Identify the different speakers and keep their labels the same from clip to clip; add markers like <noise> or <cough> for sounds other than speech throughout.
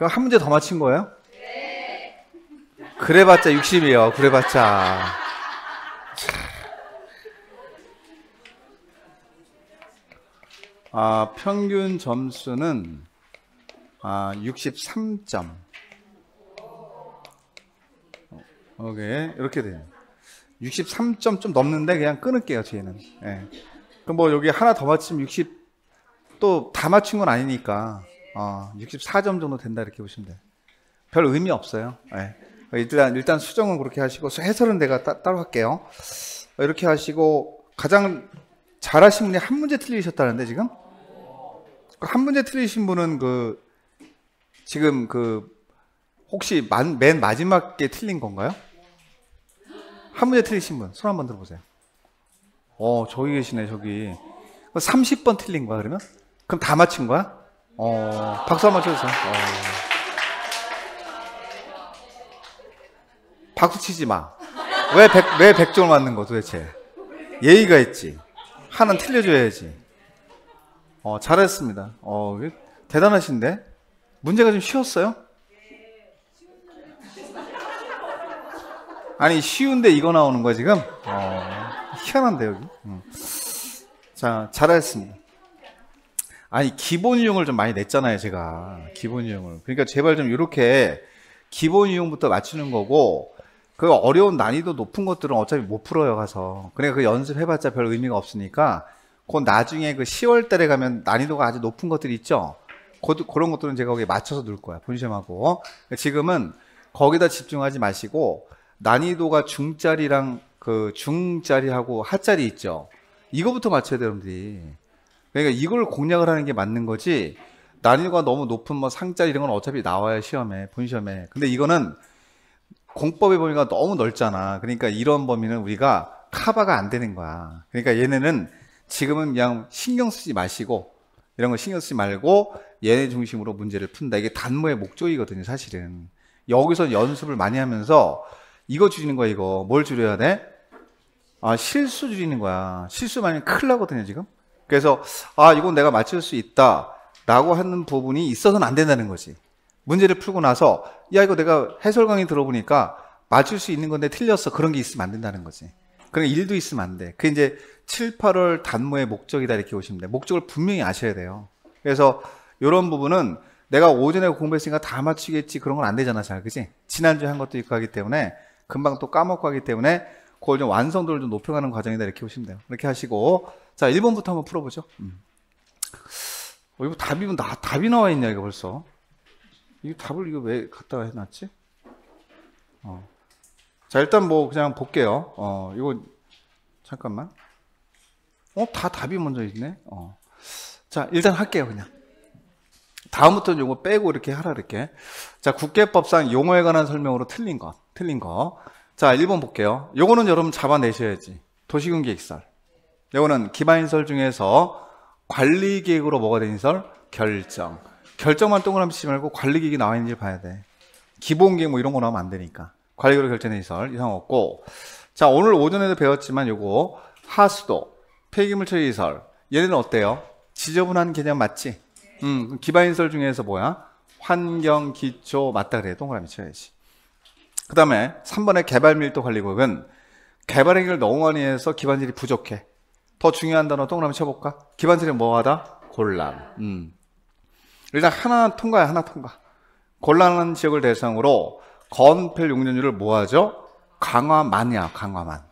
Speaker 1: 그럼 한 문제 더 맞힌 거예요? 그래봤자 6 0이요 그래봤자. 아, 평균 점수는 아, 63점. 어, 오케이. 이렇게 돼요. 63점 좀 넘는데 그냥 끊을게요, 뒤에는. 예. 그럼 뭐 여기 하나 더 맞추면 60또 다 맞춘 건 아니니까. 어, 64점 정도 된다 이렇게 보시면 돼요. 별 의미 없어요. 네. 일단 일단 수정은 그렇게 하시고 해설은 내가 따, 따로 할게요. 이렇게 하시고 가장 잘하신 분이 한 문제 틀리셨다는데 지금 그 한 문제 틀리신 분은 그 지금 그 혹시 만, 맨 마지막 에 틀린 건가요? 한 문제 틀리신 분 손 한번 들어보세요. 어 저기 계시네 저기 30번 틀린 거야 그러면? 그럼 다 맞힌 거야? 어, 박수 한 번 쳐주세요. 어. 박수 치지 마. 왜 백, 왜 백종을 맞는 거 도대체? 예의가 있지. 하나는 틀려줘야지. 어, 잘했습니다. 어, 대단하신데? 문제가 좀 쉬웠어요? 아니, 쉬운데 이거 나오는 거야, 지금? 어, 희한한데, 여기. 음. 자, 잘했습니다. 아니 기본 유형을 좀 많이 냈잖아요 제가 기본 유형을 그러니까 제발 좀 이렇게 기본 유형부터 맞추는 거고 그 어려운 난이도 높은 것들은 어차피 못 풀어요 가서 그러니까 그 연습해봤자 별 의미가 없으니까 그 나중에 그 10월 달에 가면 난이도가 아주 높은 것들이 있죠 그, 런 것들은 제가 거기에 맞춰서 넣을 거야 본심하고 지금은 거기다 집중하지 마시고 난이도가 중짜리랑 그 중짜리하고 하짜리 있죠 이거부터 맞춰야 돼요 여러분들이 그러니까 이걸 공략을 하는 게 맞는 거지. 난이도가 너무 높은 뭐 상자 이런 건 어차피 나와야 시험에 본 시험에. 근데 이거는 공법의 범위가 너무 넓잖아. 그러니까 이런 범위는 우리가 카바가 안 되는 거야. 그러니까 얘네는 지금은 그냥 신경 쓰지 마시고 이런 거 신경 쓰지 말고 얘네 중심으로 문제를 푼다. 이게 단모의 목적이거든요, 사실은. 여기서 연습을 많이 하면서 이거 줄이는 거야, 이거. 뭘 줄여야 돼? 아, 실수 줄이는 거야. 실수 많이 큰일 나거든요, 지금. 그래서 아 이건 내가 맞출 수 있다라고 하는 부분이 있어서는 안 된다는 거지. 문제를 풀고 나의에서야 이거 내가 해설 강의 들어보니까 맞출 수 있는 건데 틀렸어 그런 게 있으면 안 된다는 거지 그런 일도 있으면 안돼 그게 이제 7, 8월 단모의 목적이다 이렇게 오시면돼 목적을 분명히 아셔야 돼요 그래서 이런 부분은 내가 오전에 공부했으니까 다 맞추겠지 그런 건 안 되잖아 잘 그지 지난주에 한 것도 있고 하기 때문에 금방 또 까먹고 하기 때문에 그걸 좀 완성도를 좀 높여가는 과정이다 이렇게 보시면 돼요 이렇게 하시고 자, 1번부터 한번 풀어보죠. 음. 어, 이거 답이, 뭐 나, 답이 나와 있냐, 이거 벌써. 이거 답을 이거 왜 갖다가 해놨지? 어. 자, 일단 뭐 그냥 볼게요. 어, 이거, 잠깐만. 어, 다 답이 먼저 있네. 어. 자, 일단 할게요, 그냥. 다음부터는 이거 빼고 이렇게 하라, 이렇게. 자, 국계법상 용어에 관한 설명으로 틀린 거, 틀린 거. 자, 1번 볼게요. 요거는 여러분 잡아내셔야지. 도시군 계 익살. 이거는 기반인설 중에서 관리계획으로 뭐가 된 인설? 결정. 결정만 동그라미 치지 말고 관리계획이 나와 있는지 봐야 돼. 기본계획뭐 이런 거 나오면 안 되니까. 관리계획으로 결정된 인설 이상 없고. 자, 오늘 오전에도 배웠지만 요거 하수도, 폐기물 처리 인설. 얘네는 어때요? 지저분한 개념 맞지? 음, 기반인설 중에서 뭐야? 환경, 기초, 맞다 그래. 동그라미 쳐야지. 그 다음에 3번의 개발 밀도 관리국은 개발 행위를 너무 많이 해서 기반질이 부족해. 더 중요한 단어 동그라미 쳐볼까? 기반세력 뭐하다? 곤란. 음. 일단 하나 통과야 하나 통과. 곤란한 지역을 대상으로 건폐율 용적률을 뭐하죠? 강화만이야 강화만.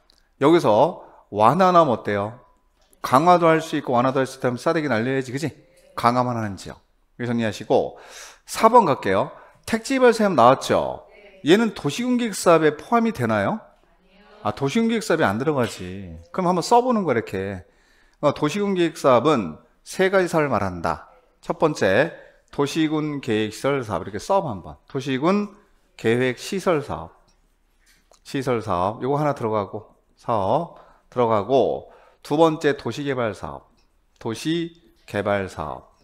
Speaker 1: 여기서 완화나 뭐 어때요? 강화도 할 수 있고 완화도 할 수 있다면 싸대기 날려야지 그지? 강화만 하는 지역. 이 정리하시고 4번 갈게요. 택지개발 세금 나왔죠? 얘는 도시공기사업에 포함이 되나요? 아, 도시공계획사업이 안 들어가지. 그럼 한번 써보는 거 이렇게. 어, 도시군계획사업은 세 가지 사업을 말한다. 첫 번째, 도시군 계획 시설 사업 이렇게 써봐 한번. 도시군 계획 시설 사업, 시설 사업 요거 하나 들어가고 사업 들어가고 두 번째 도시 개발 사업, 도시 개발 사업,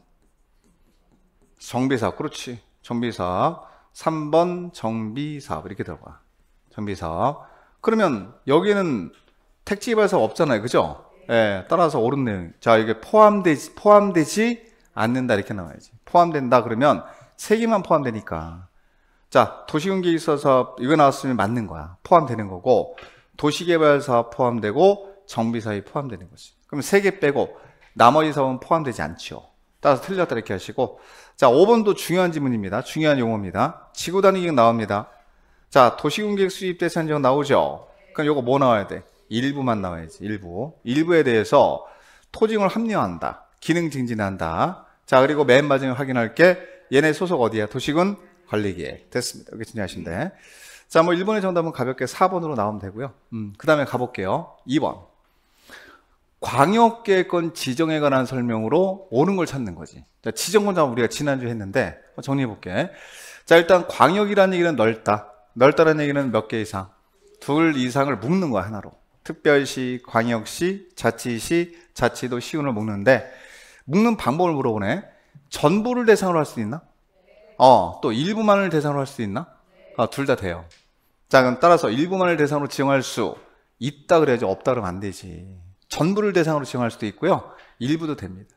Speaker 1: 정비 사업 그렇지 정비 사업 3번 정비 사업 이렇게 들어가. 정비 사업 그러면 여기는 택지 개발사 없잖아요. 그죠? 예, 따라서 옳은 내용. 자, 이게 포함되지, 포함되지 않는다. 이렇게 나와야지. 포함된다. 그러면 세개만 포함되니까. 자, 도시공개기술사업, 이거 나왔으면 맞는 거야. 포함되는 거고, 도시개발사 포함되고, 정비사업 포함되는 거지. 그럼 세 개 빼고, 나머지 사업은 포함되지 않죠. 따라서 틀렸다. 이렇게 하시고. 자, 5번도 중요한 지문입니다 중요한 용어입니다. 지구단위기 나옵니다. 자, 도시공계획 수립대 산역 나오죠? 그럼 요거 뭐 나와야 돼? 일부만 나와야지, 일부. 일부에 대해서 토징을 합리화한다. 기능 증진한다. 자, 그리고 맨 마지막에 확인할 게 얘네 소속 어디야? 도시군 관리계획. 됐습니다. 여기 진행하신면 돼. 자, 뭐 1번의 정답은 가볍게 4번으로 나오면 되고요. 음, 그 다음에 가볼게요. 2번. 광역계획권 지정에 관한 설명으로 옳은 걸 찾는 거지. 자, 지정권자 우리가 지난주에 했는데 정리해 볼게. 자, 일단 광역이라는 얘기는 넓다. 넓다는 얘기는 몇 개 이상. 둘 이상을 묶는 거야, 하나로. 특별시, 광역시, 자치시, 자치도, 시군을 묶는데, 묶는 방법을 물어보네. 전부를 대상으로 할 수 있나? 어, 또 일부만을 대상으로 할 수 있나? 아, 둘 다 돼요. 자, 그럼 따라서 일부만을 대상으로 지정할 수 있다 그래야지 없다 그러면 안 되지. 전부를 대상으로 지정할 수도 있고요. 일부도 됩니다.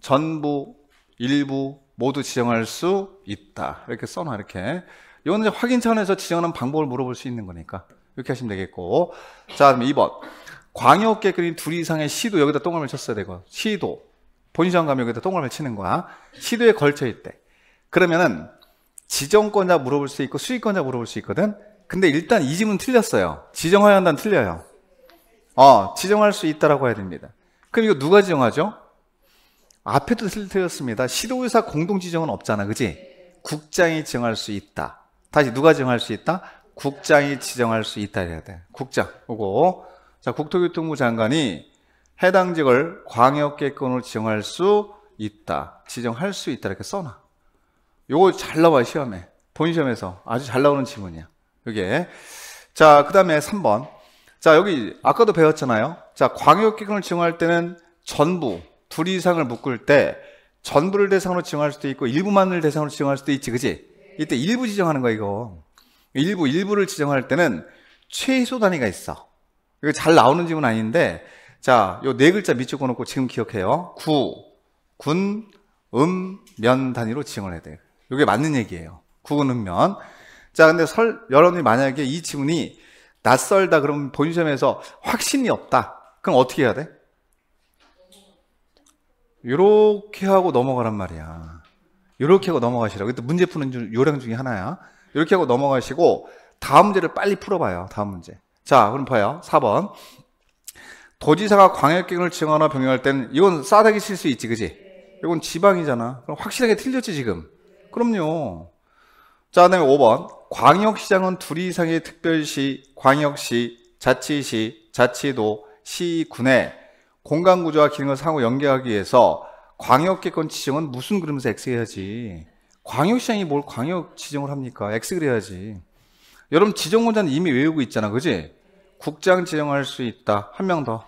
Speaker 1: 전부, 일부 모두 지정할 수 있다. 이렇게 써놔, 이렇게. 이건 이제 확인 차원에서 지정하는 방법을 물어볼 수 있는 거니까 이렇게 하시면 되겠고 자 그럼 2번 광역 어 그린 둘 이상의 시도 여기다 동그라미 쳤어야 되고 시도 본시장 가면 여기다 동그라미 치는 거야 시도에 걸쳐 있대 그러면은 지정권자 물어볼 수 있고 수익권자 물어볼 수 있거든 근데 일단 이 질문 틀렸어요 지정하야 한다는 틀려요 어 지정할 수 있다라고 해야 됩니다 그럼 이거 누가 지정하죠? 앞에도 틀렸습니다 시도의사 공동지정은 없잖아 그지? 국장이 지정할 수 있다 다시 누가 정할 수 있다? 국장이 지정할 수 있다 해야 돼. 국장 오고 자 국토교통부 장관이 해당직을 광역계권으로 지정할 수 있다, 지정할 수 있다 이렇게 써놔. 요거 잘 나와 시험에 본 시험에서 아주 잘 나오는 지문이야. 그게자 그다음에 3번 자 여기 아까도 배웠잖아요. 자 광역기관을 지정할 때는 전부 둘 이상을 묶을 때 전부를 대상으로 지정할 수도 있고 일부만을 대상으로 지정할 수도 있지, 그지? 이때 일부 지정하는 거야, 이거. 일부, 일부를 지정할 때는 최소 단위가 있어. 이거 잘 나오는 질문 아닌데, 자, 요 네 글자 밑줄 꺼놓고 지금 기억해요. 구, 군, 음, 면 단위로 지정을 해야 돼요. 이게 맞는 얘기예요. 구군, 음, 면. 자, 근데 설, 여러분이 만약에 이 지문이 낯설다, 그러면 본인 시험에서 확신이 없다. 그럼 어떻게 해야 돼? 이렇게 하고 넘어가란 말이야. 이렇게 하고 넘어가시라고. 또 문제 푸는 요령 중에 하나야. 이렇게 하고 넘어가시고 다음 문제를 빨리 풀어봐요. 다음 문제. 자, 그럼 봐요. 4번. 도지사가 광역경을 증언하나 병행할 때는 이건 싸대기 칠수 있지, 그지? 이건 지방이잖아. 그럼 확실하게 틀렸지, 지금? 그럼요. 자, 그 다음에 5번. 광역시장은 둘 이상의 특별시, 광역시, 자치시, 자치도, 시군의 공간구조와 기능을 상호 연계하기 위해서 광역기권 지정은 무슨 그림에서 X 해야지. 광역시장이 뭘 광역 지정을 합니까? X 그래야지. 여러분 지정권자는 이미 외우고 있잖아, 그지? 국장 지정할 수 있다. 한 명 더.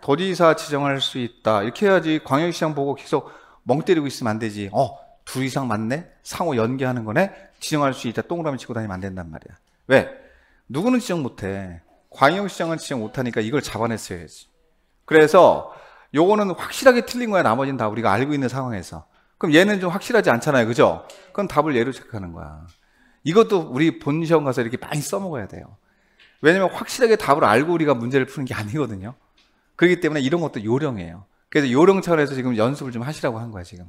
Speaker 1: 도지사 지정할 수 있다. 이렇게 해야지 광역시장 보고 계속 멍 때리고 있으면 안 되지. 어, 둘 이상 맞네? 상호 연계하는 거네? 지정할 수 있다. 동그라미 치고 다니면 안 된단 말이야. 왜? 누구는 지정 못해. 광역시장은 지정 못하니까 이걸 잡아냈어야지. 그래서 요거는 확실하게 틀린 거야. 나머지는 다 우리가 알고 있는 상황에서. 그럼 얘는 좀 확실하지 않잖아요. 그죠? 그럼 답을 얘로 체크하는 거야. 이것도 우리 본 시험 가서 이렇게 많이 써먹어야 돼요. 왜냐면 확실하게 답을 알고 우리가 문제를 푸는 게 <laughs> 아니거든요. 그렇기 때문에 이런 것도 요령이에요. 그래서 요령 차원에서 지금 연습을 좀 하시라고 한 거야, 지금.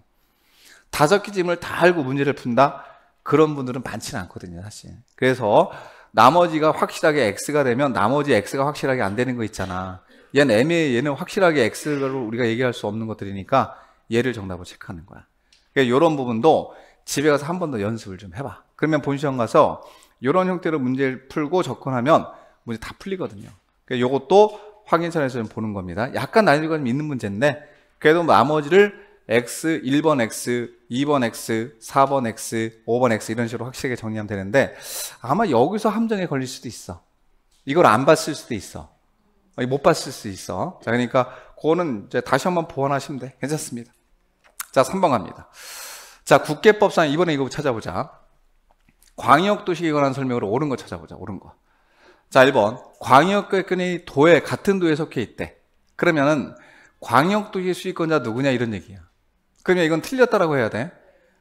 Speaker 1: 다섯 기짐을다 알고 문제를 푼다? 그런 분들은 많지는 않거든요, 사실. 그래서 나머지가 확실하게 X가 되면 나머지 X가 확실하게 안 되는 거 있잖아. 얘는 애매해. 얘는 확실하게 X로 우리가 얘기할 수 없는 것들이니까 얘를 정답으로 체크하는 거야. 그러니까 이런 부분도 집에 가서 한 번 더 연습을 좀 해봐. 그러면 본 시험 가서 이런 형태로 문제를 풀고 접근하면 문제 다 풀리거든요. 그러니까 이것도 확인선에서 좀 보는 겁니다. 약간 난이도가 좀 있는 문제인데 그래도 뭐 나머지를 x, 1번 x, 2번 x, 4번 x, 5번 x 이런 식으로 확실하게 정리하면 되는데 아마 여기서 함정에 걸릴 수도 있어. 이걸 안 봤을 수도 있어. 못 봤을 수 있어. 자, 그러니까 그거는 이제 다시 한번 보완하시면 돼. 괜찮습니다. 자, 3번 갑니다. 자, 국계법상 이번에 이거 찾아보자. 광역도시에 관한 설명으로 옳은 거 찾아보자. 옳은 거. 자, 1번. 광역권이 도에 같은 도에 속해 있대. 그러면은 광역도시 수익권자 누구냐 이런 얘기야. 그러면 이건 틀렸다라고 해야 돼.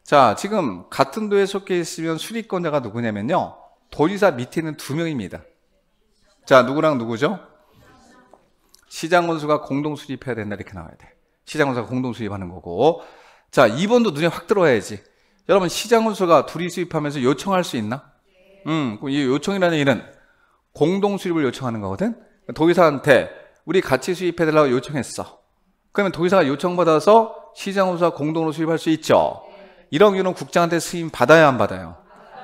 Speaker 1: 자, 지금 같은 도에 속해 있으면 수익권자가 누구냐면요. 도지사 밑에 있는 두 명입니다. 자, 누구랑 누구죠? 시장 원수가 공동 수립해야 된다 이렇게 나와야 돼. 시장 원수가 공동 수립하는 거고. 자, 2번도 눈에 확 들어와야지. 여러분 시장 원수가 둘이 수입하면서 요청할 수 있나? 음, 그럼 이 요청이라는 일은 공동 수립을 요청하는 거거든. 도의사한테 우리 같이 수입해 달라고 요청했어. 그러면 도의사가 요청받아서 시장 원수가 공동으로 수입할 수 있죠. 이런 경우는 국장한테 승인 받아야 안 받아요.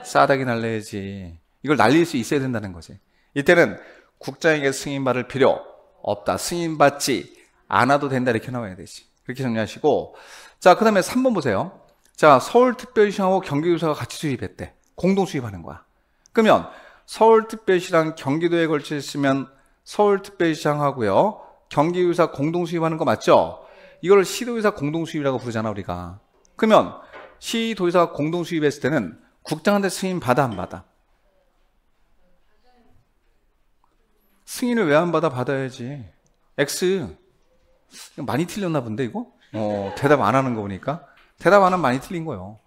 Speaker 1: 싸다기 날려야지. 이걸 날릴 수 있어야 된다는 거지. 이때는 국장에게 승인받을 필요 없다. 승인받지 않아도 된다. 이렇게 나와야 되지. 그렇게 정리하시고. 자, 그 다음에 3번 보세요. 자, 서울특별시하고 경기도사가 같이 수입했대. 공동 수입하는 거야. 그러면 서울특별시랑 경기도에 걸쳐 있으면 서울특별시장하고요. 경기도사 공동 수입하는 거 맞죠? 이걸 시도의사 공동 수입이라고 부르잖아, 우리가. 그러면 시도의사 공동 수입했을 때는 국장한테 승인 받아 안 받아? 승인을 왜 안 받아 받아야지. X 많이 틀렸나 본데 이거? 어, 대답 안 하는 거 보니까 대답 안 하면 많이 틀린 거예요.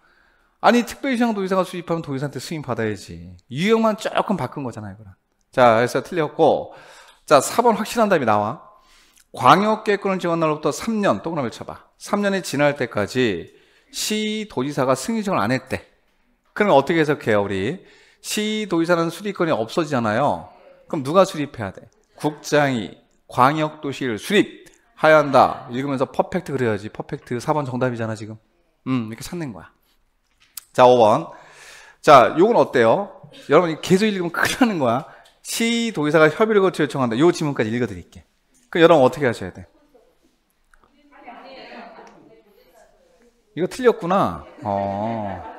Speaker 1: 아니 특별시장 도의사가 수입하면 도의사한테 승인 받아야지. 유형만 조금 바꾼 거잖아요, 이거 자, 그래서 틀렸고, 자 4번 확실한 답이 나와. 광역계획권을 정한 날로부터 3년 동그라미를 쳐봐. 3년이 지날 때까지 시 도지사가 승인청을 안 했대. 그럼 어떻게 해석해요, 우리? 시 도지사는 수리권이 없어지잖아요. 그럼 누가 수립해야 돼? 국장이 광역도시를 수립하야 여 한다. 읽으면서 퍼펙트 그려야지 퍼펙트 4번 정답이잖아, 지금. 음, 이렇게 찾는 거야. 자, 5번. 자, 요건 어때요? 여러분이 계속 읽으면 큰일 나는 거야. 시 도의사가 협의를 거쳐 요청한다. 요 지문까지 읽어드릴게. 그럼 여러분 어떻게 하셔야 돼? 이거 틀렸구나. 어.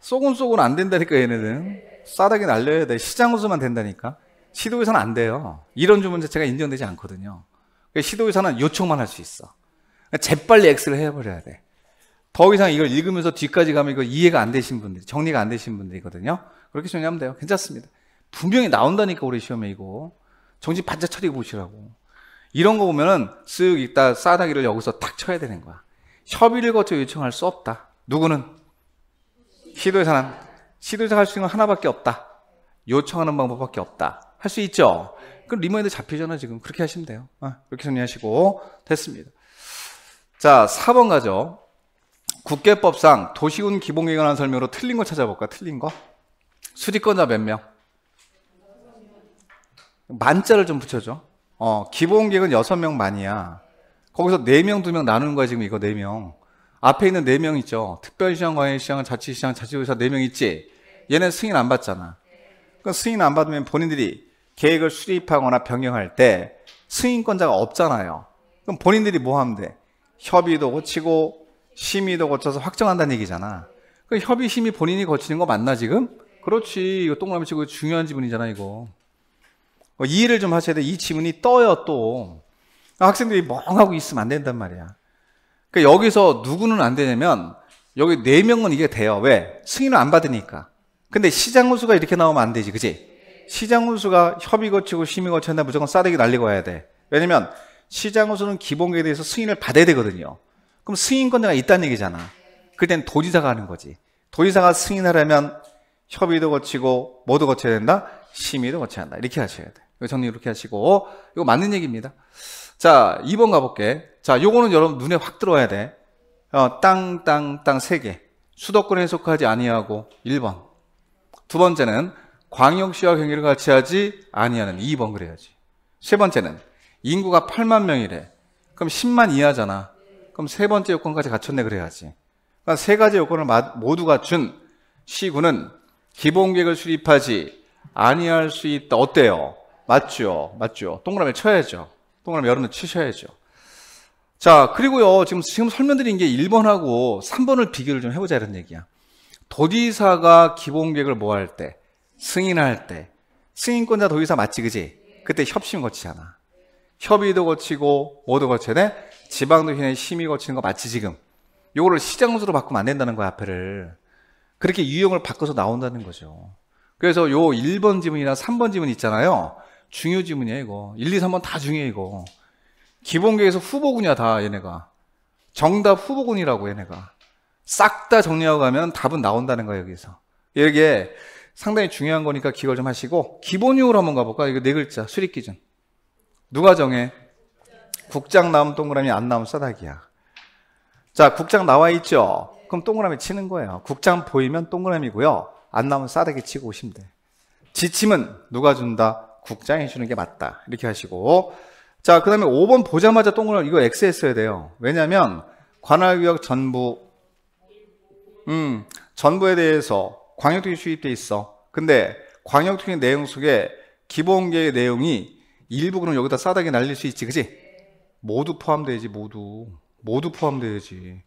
Speaker 1: 쏘곤쏘곤 안 된다니까, 얘네는. 싸다게 날려야 돼. 시장수만 된다니까. 시도의사는 안 돼요. 이런 주문 자체가 인정되지 않거든요. 그러니까 시도의사는 요청만 할 수 있어. 그러니까 재빨리 X를 해버려야 돼. 더 이상 이걸 읽으면서 뒤까지 가면 이거 이해가 안 되신 분들, 정리가 안 되신 분들이거든요. 그렇게 정리하면 돼요. 괜찮습니다. 분명히 나온다니까 우리 시험에 이거. 정신 반짝 차리고 보시라고. 이런 거 보면은 쓱 읽다 싸다기를 여기서 탁 쳐야 되는 거야. 협의를 거쳐 요청할 수 없다. 누구는? 시도의사는. 시도의사할 수 있는 건 하나밖에 없다. 요청하는 방법밖에 없다. 할수 있죠? 그럼 리마인드 잡히잖아, 지금. 그렇게 하시면 돼요. 아, 이렇게 정리하시고, 됐습니다. 자, 4번 가죠. 국계법상 도시군 기본계획에 한 설명으로 틀린 거 찾아볼까? 틀린 거? 수리권자 몇 명? 만자를 좀 붙여줘. 어, 기본계획은 6명 만이야. 거기서 4명, 2명 나누는 거야, 지금 이거 4명. 앞에 있는 4명 있죠. 특별시장, 광역시장, 자치시장, 자치도사 4명 있지? 얘네 승인 안 받잖아. 그 승인 안 받으면 본인들이 계획을 수립하거나 변경할 때 승인권자가 없잖아요. 그럼 본인들이 뭐 하면 돼? 협의도 고치고 심의도 고쳐서 확정한다는 얘기잖아. 그 협의 심의 본인이 거치는 거 맞나 지금? 그렇지. 이거 동그라미 치고 중요한 지문이잖아 이거. 어, 이해를 좀 하셔야 돼. 이 지문이 떠요 또. 학생들이 멍하고 있으면 안 된단 말이야. 그러니까 여기서 누구는 안 되냐면 여기 네 명은 이게 돼요. 왜? 승인을 안 받으니까. 근데 시장 운수가 이렇게 나오면 안 되지, 그지? 시장 운수가 협의 거치고 심의 거쳤는데 무조건 싸대기 날리고 해야 돼. 왜냐면 시장 운수는 기본계에 대해서 승인을 받아야 되거든요. 그럼 승인권자가 있다는 얘기잖아. 그땐 도지사가 하는 거지. 도지사가 승인하려면 협의도 거치고 뭐도 거쳐야 된다? 심의도 거쳐야 한다. 이렇게 하셔야 돼. 이거 정리 이렇게 하시고 이거 맞는 얘기입니다. 자, 2번 가볼게. 자, 요거는 여러분 눈에 확 들어와야 돼. 어, 땅, 땅, 땅 3개. 수도권에 속하지 아니하고 1번. 두 번째는 광역시와 경기를 같이 하지 아니하는 2번 그래야지. 세 번째는 인구가 8만 명이래. 그럼 10만 이하잖아. 그럼 세 번째 요건까지 갖췄네 그래야지. 그러니까 세 가지 요건을 모두 갖춘 시군은 기본 계획을 수립하지 아니할 수 있다. 어때요? 맞죠? 맞죠? 동그라미 쳐야죠. 동그라미 여러분 치셔야죠. 자, 그리고요. 지금 지금 설명드린 게 1번하고 3번을 비교를 좀 해보자 이런 얘기야. 도지사가 기본계획을 뭐 할 때? 승인할 때. 승인권자 도지사 맞지, 그지? 그때 협심 거치잖아. 협의도 거치고, 뭐도 거치네 지방도시내 심의 거치는 거 맞지, 지금? 요거를 시장수로 바꾸면 안 된다는 거야, 앞에를. 그렇게 유형을 바꿔서 나온다는 거죠. 그래서 요 1번 지문이나 3번 지문 있잖아요. 중요 지문이야, 이거. 1, 2, 3번 다 중요해, 이거. 기본계에서 후보군이야, 다, 얘네가. 정답 후보군이라고, 얘네가. 싹다 정리하고 가면 답은 나온다는 거예요, 여기서. 이게 상당히 중요한 거니까 기억을 좀 하시고, 기본용으로 한번 가볼까? 요 이거 네 글자, 수립 기준. 누가 정해? 국장 나오면 동그라미 안 나오면 싸닥이야. 자, 국장 나와 있죠? 그럼 동그라미 치는 거예요. 국장 보이면 동그라미고요. 안 나오면 싸닥이 치고 오시면 돼. 지침은 누가 준다? 국장이 주는 게 맞다. 이렇게 하시고. 자, 그 다음에 5번 보자마자 동그라미, 이거 X 했어야 돼요. 왜냐면, 관할구역 전부 음, 전부에 대해서 광역특위 수입돼 있어. 근데 광역특위 내용 속에 기본 계획 내용이 일부는 여기다 싸다게 날릴 수 있지, 그지? 모두 포함돼야지, 모두. 모두 포함돼야지.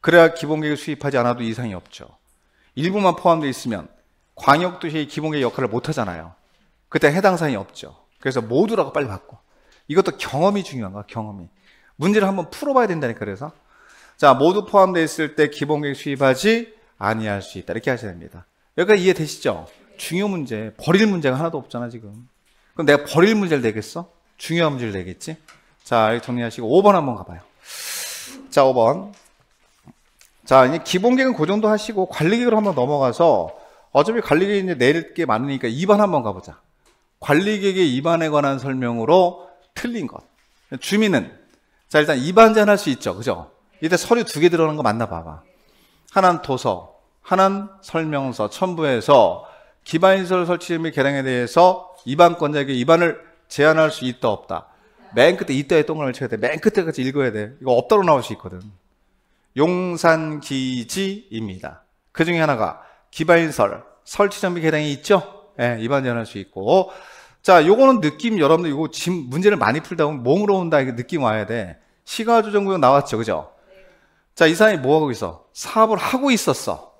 Speaker 1: 그래야 기본 계획 수입하지 않아도 이상이 없죠. 일부만 포함되어 있으면 광역도시의 기본 계획 역할을 못 하잖아요. 그때 해당 사항이 없죠. 그래서 모두라고 빨리 바꿔. 이것도 경험이 중요한 거야, 경험이. 문제를 한번 풀어봐야 된다니까, 그래서. 자, 모두 포함되어 있을 때 기본 계획 수입하지 아니할 수 있다. 이렇게 하셔야 됩니다. 여기까지 이해되시죠? 중요 문제, 버릴 문제가 하나도 없잖아, 지금. 그럼 내가 버릴 문제를 내겠어? 중요한 문제를 내겠지? 자, 정리하시고 5번 한번 가봐요. 자, 5번. 자, 이제 기본 계획은 그 정도 하시고 관리 계획으로 한번 넘어가서 어차피 관리 계획 이제 내릴 게 많으니까 2번 한번 가보자. 관리 계획의 2반에 관한 설명으로 틀린 것. 주민은 자, 일단 2반제한 할수 있죠. 그죠? 이때 서류 두 개들어오는거 맞나 봐봐. 하나는 도서, 하나는 설명서, 첨부해서 기반시설 설치 및 개량에 대해서 이반권자에게 이반을 제한할 수 있다 없다. 맨 끝에 이따에 동그라미 쳐야 돼. 맨 끝에까지 읽어야 돼. 이거 없다로 나올 수 있거든. 용산기지입니다. 그 중에 하나가 기반시설 설치 장비 개량이 있죠? 예, 이반 제한할 수 있고. 자, 요거는 느낌 여러분들 이거 문제를 많이 풀다 보면 몸으로 온다 이게 느낌 와야 돼. 시가조정구역 나왔죠. 그죠? 자, 이 사람이 뭐 하고 있어? 사업을 하고 있었어.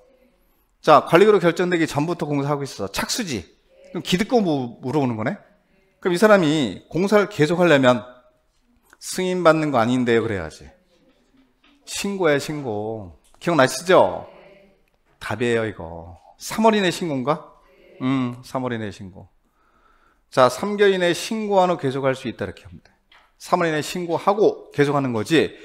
Speaker 1: 자, 관리비로 결정되기 전부터 공사하고 있었어. 착수지. 그럼 기득권 뭐 물어보는 거네? 그럼 이 사람이 공사를 계속 하려면 승인받는 거 아닌데요? 그래야지. 신고야, 신고. 기억나시죠? 답이에요, 이거. 3월 이내 신고인가? 음, 3월 이내 신고. 자, 3개월 이내 신고한 후 계속할 수 있다, 이렇게 합니다. 3월 이내 신고하고 계속하는 거지.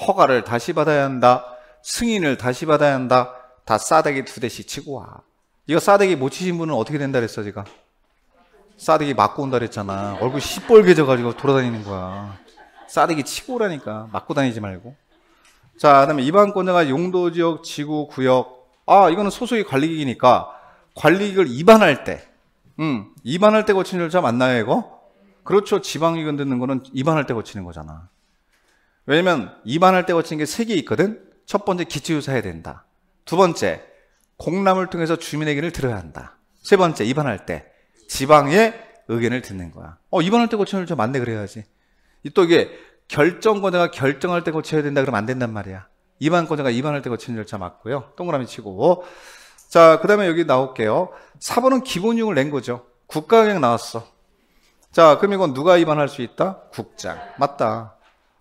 Speaker 1: 허가를 다시 받아야 한다. 승인을 다시 받아야 한다. 다 싸대기 두 대씩 치고 와. 이거 싸대기 못 치신 분은 어떻게 된다 그랬어, 제가? 싸대기 맞고 온다 그랬잖아. 얼굴 시뻘개져가지고 돌아다니는 거야. 싸대기 치고 오라니까. 맞고 다니지 말고. 자, 그 다음에 이반권자가 용도 지역, 지구, 구역. 아, 이거는 소속의 관리기니까 관리기를 이반할 때. 음, 이반할때거는 절차 맞나요, 이거? 그렇죠. 지방위건 듣는 거는 이반할때 거치는 거잖아. 왜냐면 입안할 때거친게 세 개 있거든. 첫 번째 기초유사 해야 된다. 두 번째 공람을 통해서 주민 의견을 들어야 한다. 세 번째 입안할 때 지방의 의견을 듣는 거야. 어 입안할 때 거치는 좀 맞네 그래야지. 또 이게 결정권자가 결정할 때 거쳐야 된다 그러면 안 된단 말이야. 입안권자가 입안할 때 거치는 절차 맞고요. 동그라미 치고. 자, 그 다음에 여기 나올게요. 사본은 기본용을 낸 거죠. 국가경영 나왔어. 자, 그럼 이건 누가 입안할 수 있다? 국장. 맞다.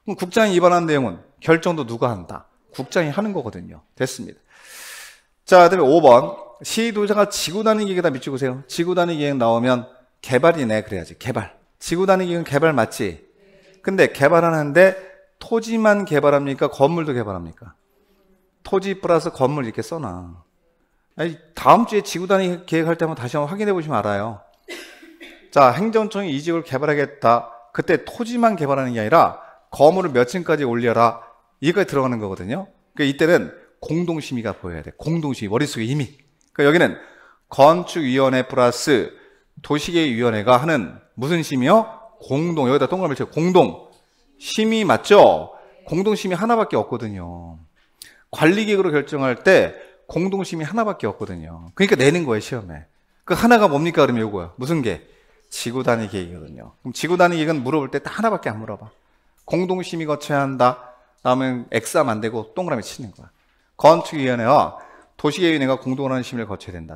Speaker 1: 그럼 국장이 입안한 내용은 결정도 누가 한다. 국장이 하는 거거든요. 됐습니다. 자, 그다음에 5번. 시도자가 지구 단위 계획에다 밑줄 그세요. 지구 단위 계획 나오면 개발이네 그래야지. 개발. 지구 단위 계획은 개발 맞지? 근데 개발하는데 토지만 개발합니까? 건물도 개발합니까? 토지 플러스 건물 이렇게 써놔. 아니, 다음 주에 지구 단위 계획할 때 한번 다시 한번 확인해 보시면 알아요. 자, 행정청이 이 지역을 개발하겠다. 그때 토지만 개발하는 게 아니라 거물을 몇 층까지 올려라. 이거에 들어가는 거거든요. 그러니까 이때는 공동심의가 보여야 돼. 공동심의. 머릿속에 이미. 그러니까 여기는 건축위원회 플러스 도시계획위원회가 하는 무슨 심의요? 공동. 여기다 동그라미 쳐. 공동. 심의 맞죠? 공동심의 하나밖에 없거든요. 관리계획으로 결정할 때 공동심의 하나밖에 없거든요. 그러니까 내는 거예요, 시험에. 그 하나가 뭡니까? 그러면 이거야. 무슨 계? 지구 단위 계획이거든요. 그럼 지구 단위 계획은 물어볼 때 딱 하나밖에 안 물어봐. 공동심의 거쳐야 한다. 다음은 X함 안 되고 동그라미 치는 거야. 건축위원회와 도시계위원회가 공동하는 심의를 거쳐야 된다.